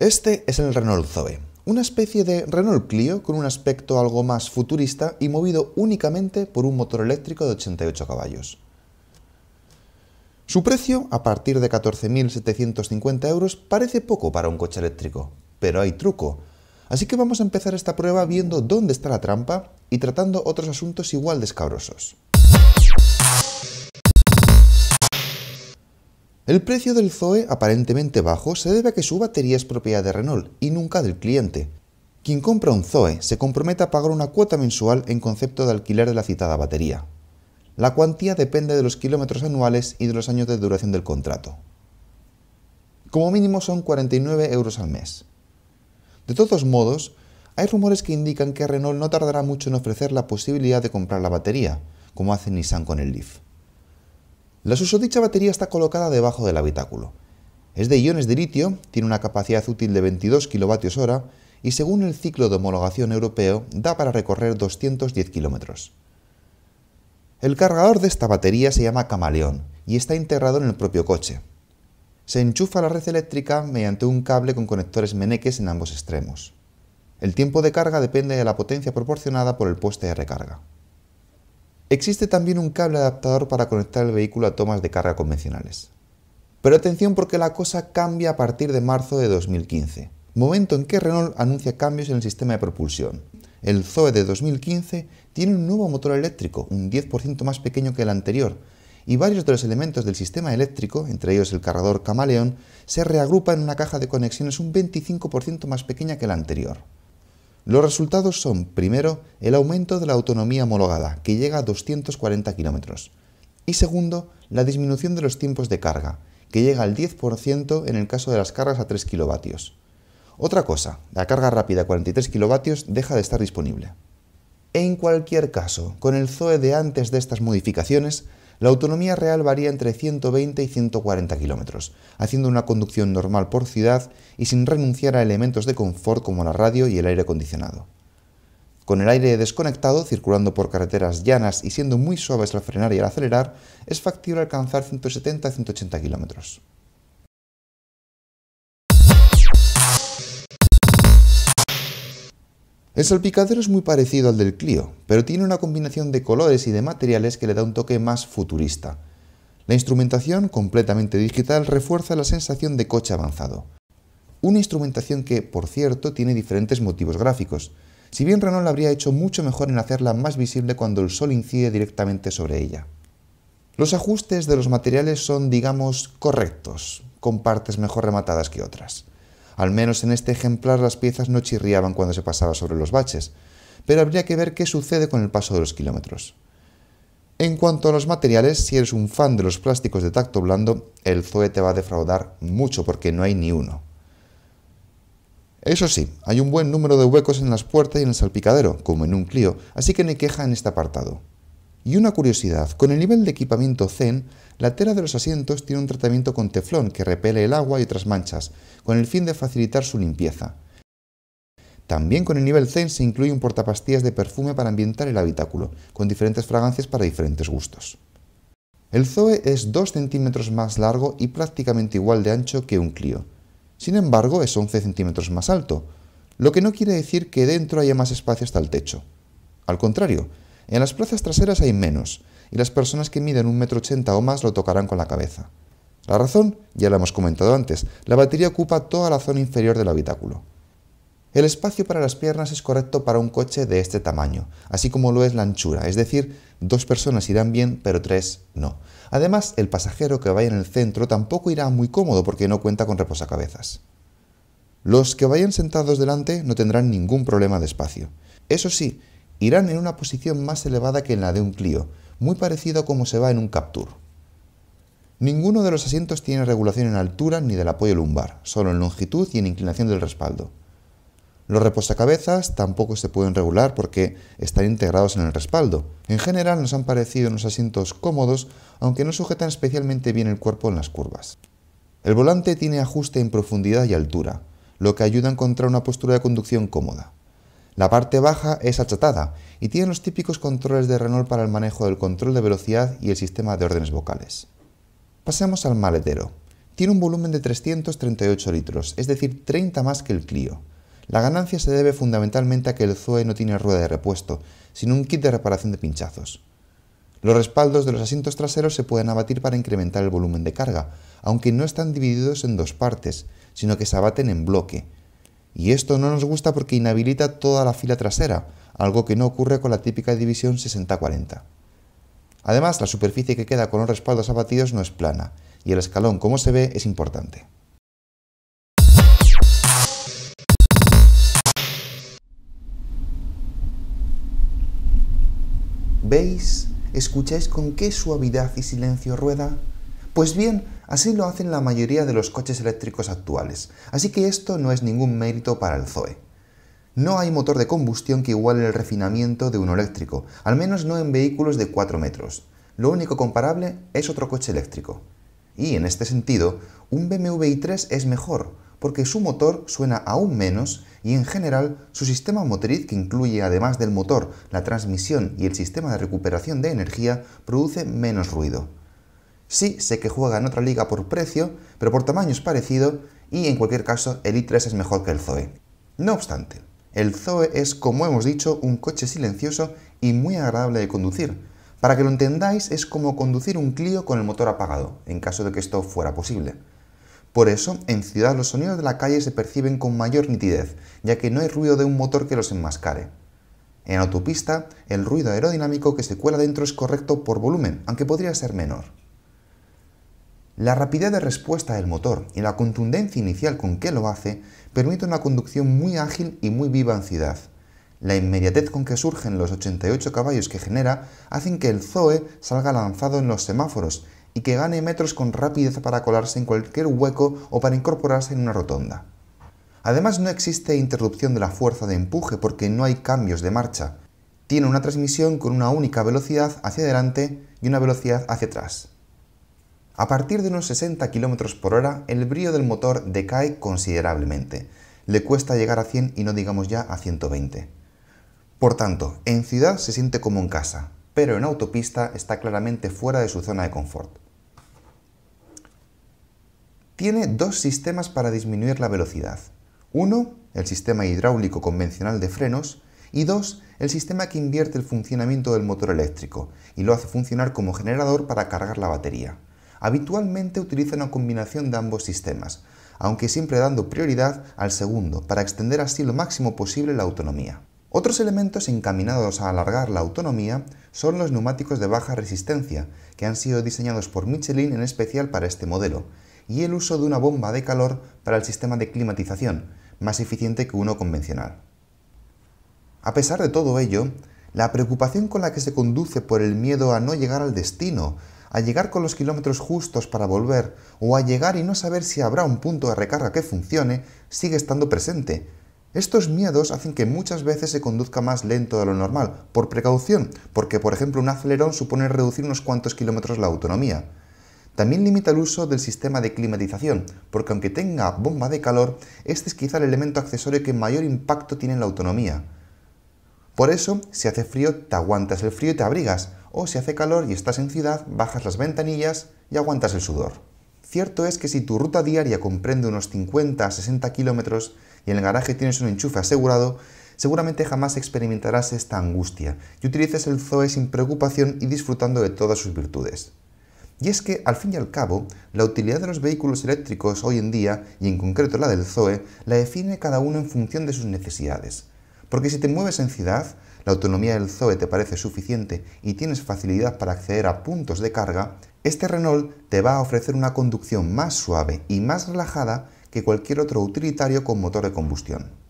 Este es el Renault Zoe, una especie de Renault Clio con un aspecto algo más futurista y movido únicamente por un motor eléctrico de 88 caballos. Su precio, a partir de 14.750 euros, parece poco para un coche eléctrico, pero hay truco. Así que vamos a empezar esta prueba viendo dónde está la trampa y tratando otros asuntos igual de escabrosos. El precio del Zoe, aparentemente bajo, se debe a que su batería es propiedad de Renault y nunca del cliente. Quien compra un Zoe se compromete a pagar una cuota mensual en concepto de alquiler de la citada batería. La cuantía depende de los kilómetros anuales y de los años de duración del contrato. Como mínimo son 49 euros al mes. De todos modos, hay rumores que indican que Renault no tardará mucho en ofrecer la posibilidad de comprar la batería, como hace Nissan con el Leaf. La susodicha batería está colocada debajo del habitáculo. Es de iones de litio, tiene una capacidad útil de 22 kWh y según el ciclo de homologación europeo da para recorrer 210 km. El cargador de esta batería se llama Camaleón y está integrado en el propio coche. Se enchufa a la red eléctrica mediante un cable con conectores meneques en ambos extremos. El tiempo de carga depende de la potencia proporcionada por el poste de recarga. Existe también un cable adaptador para conectar el vehículo a tomas de carga convencionales. Pero atención porque la cosa cambia a partir de marzo de 2015, momento en que Renault anuncia cambios en el sistema de propulsión. El Zoe de 2015 tiene un nuevo motor eléctrico, un 10% más pequeño que el anterior, y varios de los elementos del sistema eléctrico, entre ellos el cargador Camaleón, se reagrupa en una caja de conexiones un 25% más pequeña que la anterior. Los resultados son, primero, el aumento de la autonomía homologada, que llega a 240 kilómetros, y segundo, la disminución de los tiempos de carga, que llega al 10% en el caso de las cargas a 3 kilovatios. Otra cosa, la carga rápida a 43 kilovatios deja de estar disponible. En cualquier caso, con el Zoe de antes de estas modificaciones, la autonomía real varía entre 120 y 140 kilómetros, haciendo una conducción normal por ciudad y sin renunciar a elementos de confort como la radio y el aire acondicionado. Con el aire desconectado, circulando por carreteras llanas y siendo muy suaves al frenar y al acelerar, es factible alcanzar 170-180 kilómetros. El salpicadero es muy parecido al del Clio, pero tiene una combinación de colores y de materiales que le da un toque más futurista. La instrumentación completamente digital refuerza la sensación de coche avanzado. Una instrumentación que, por cierto, tiene diferentes motivos gráficos, si bien Renault la habría hecho mucho mejor en hacerla más visible cuando el sol incide directamente sobre ella. Los ajustes de los materiales son, digamos, correctos, con partes mejor rematadas que otras. Al menos en este ejemplar las piezas no chirriaban cuando se pasaba sobre los baches, pero habría que ver qué sucede con el paso de los kilómetros. En cuanto a los materiales, si eres un fan de los plásticos de tacto blando, el Zoe te va a defraudar mucho porque no hay ni uno. Eso sí, hay un buen número de huecos en las puertas y en el salpicadero, como en un Clio, así que no queja en este apartado. Y una curiosidad, con el nivel de equipamiento Zen, la tela de los asientos tiene un tratamiento con teflón que repele el agua y otras manchas, con el fin de facilitar su limpieza. También con el nivel Zen se incluye un portapastillas de perfume para ambientar el habitáculo, con diferentes fragancias para diferentes gustos. El Zoe es 2 centímetros más largo y prácticamente igual de ancho que un Clio. Sin embargo, es 11 centímetros más alto, lo que no quiere decir que dentro haya más espacio hasta el techo. Al contrario, en las plazas traseras hay menos, y las personas que miden 1,80 m o más lo tocarán con la cabeza. La razón, ya la hemos comentado antes, la batería ocupa toda la zona inferior del habitáculo. El espacio para las piernas es correcto para un coche de este tamaño, así como lo es la anchura, es decir, dos personas irán bien, pero tres no. Además, el pasajero que vaya en el centro tampoco irá muy cómodo porque no cuenta con reposacabezas. Los que vayan sentados delante no tendrán ningún problema de espacio. Eso sí, irán en una posición más elevada que en la de un Clio, muy parecido a como se va en un Captur. Ninguno de los asientos tiene regulación en altura ni del apoyo lumbar, solo en longitud y en inclinación del respaldo. Los reposacabezas tampoco se pueden regular porque están integrados en el respaldo. En general nos han parecido unos asientos cómodos, aunque no sujetan especialmente bien el cuerpo en las curvas. El volante tiene ajuste en profundidad y altura, lo que ayuda a encontrar una postura de conducción cómoda. La parte baja es achatada y tiene los típicos controles de Renault para el manejo del control de velocidad y el sistema de órdenes vocales. Pasemos al maletero. Tiene un volumen de 338 litros, es decir, 30 más que el Clio. La ganancia se debe fundamentalmente a que el Zoe no tiene rueda de repuesto, sino un kit de reparación de pinchazos. Los respaldos de los asientos traseros se pueden abatir para incrementar el volumen de carga, aunque no están divididos en dos partes, sino que se abaten en bloque, y esto no nos gusta porque inhabilita toda la fila trasera, algo que no ocurre con la típica división 60-40. Además, la superficie que queda con los respaldos abatidos no es plana, y el escalón, como se ve, es importante. ¿Veis? ¿Escucháis con qué suavidad y silencio rueda? Pues bien, así lo hacen la mayoría de los coches eléctricos actuales, así que esto no es ningún mérito para el Zoe. No hay motor de combustión que iguale el refinamiento de uno eléctrico, al menos no en vehículos de 4 metros. Lo único comparable es otro coche eléctrico. Y en este sentido, un BMW i3 es mejor, porque su motor suena aún menos y en general su sistema motriz, que incluye además del motor la transmisión y el sistema de recuperación de energía, produce menos ruido. Sí, sé que juega en otra liga por precio, pero por tamaño es parecido y en cualquier caso el i3 es mejor que el Zoe. No obstante, el Zoe es, como hemos dicho, un coche silencioso y muy agradable de conducir. Para que lo entendáis, es como conducir un Clio con el motor apagado, en caso de que esto fuera posible. Por eso, en ciudad los sonidos de la calle se perciben con mayor nitidez, ya que no hay ruido de un motor que los enmascare. En autopista, el ruido aerodinámico que se cuela dentro es correcto por volumen, aunque podría ser menor. La rapidez de respuesta del motor y la contundencia inicial con que lo hace permite una conducción muy ágil y muy viva en ciudad. La inmediatez con que surgen los 88 caballos que genera hacen que el Zoe salga lanzado en los semáforos y que gane metros con rapidez para colarse en cualquier hueco o para incorporarse en una rotonda. Además no existe interrupción de la fuerza de empuje porque no hay cambios de marcha. Tiene una transmisión con una única velocidad hacia adelante y una velocidad hacia atrás. A partir de unos 60 km por hora, el brío del motor decae considerablemente. Le cuesta llegar a 100 y no digamos ya a 120. Por tanto, en ciudad se siente como en casa, pero en autopista está claramente fuera de su zona de confort. Tiene dos sistemas para disminuir la velocidad. Uno, el sistema hidráulico convencional de frenos, y dos, el sistema que invierte el funcionamiento del motor eléctrico y lo hace funcionar como generador para cargar la batería habitualmente utiliza una combinación de ambos sistemas, aunque siempre dando prioridad al segundo, para extender así lo máximo posible la autonomía. Otros elementos encaminados a alargar la autonomía son los neumáticos de baja resistencia, que han sido diseñados por Michelin en especial para este modelo, y el uso de una bomba de calor para el sistema de climatización, más eficiente que uno convencional. A pesar de todo ello, la preocupación con la que se conduce por el miedo a no llegar al destino, a llegar con los kilómetros justos para volver o a llegar y no saber si habrá un punto de recarga que funcione, sigue estando presente. Estos miedos hacen que muchas veces se conduzca más lento de lo normal, por precaución, porque por ejemplo un acelerón supone reducir unos cuantos kilómetros la autonomía. También limita el uso del sistema de climatización, porque aunque tenga bomba de calor, este es quizá el elemento accesorio que mayor impacto tiene en la autonomía. Por eso, si hace frío, te aguantas el frío y te abrigas, o si hace calor y estás en ciudad, bajas las ventanillas y aguantas el sudor. Cierto es que si tu ruta diaria comprende unos 50 a 60 kilómetros y en el garaje tienes un enchufe asegurado, seguramente jamás experimentarás esta angustia y utilices el Zoe sin preocupación y disfrutando de todas sus virtudes. Y es que, al fin y al cabo, la utilidad de los vehículos eléctricos hoy en día, y en concreto la del Zoe, la define cada uno en función de sus necesidades. Porque si te mueves en ciudad, la autonomía del Zoe te parece suficiente y tienes facilidad para acceder a puntos de carga, este Renault te va a ofrecer una conducción más suave y más relajada que cualquier otro utilitario con motor de combustión.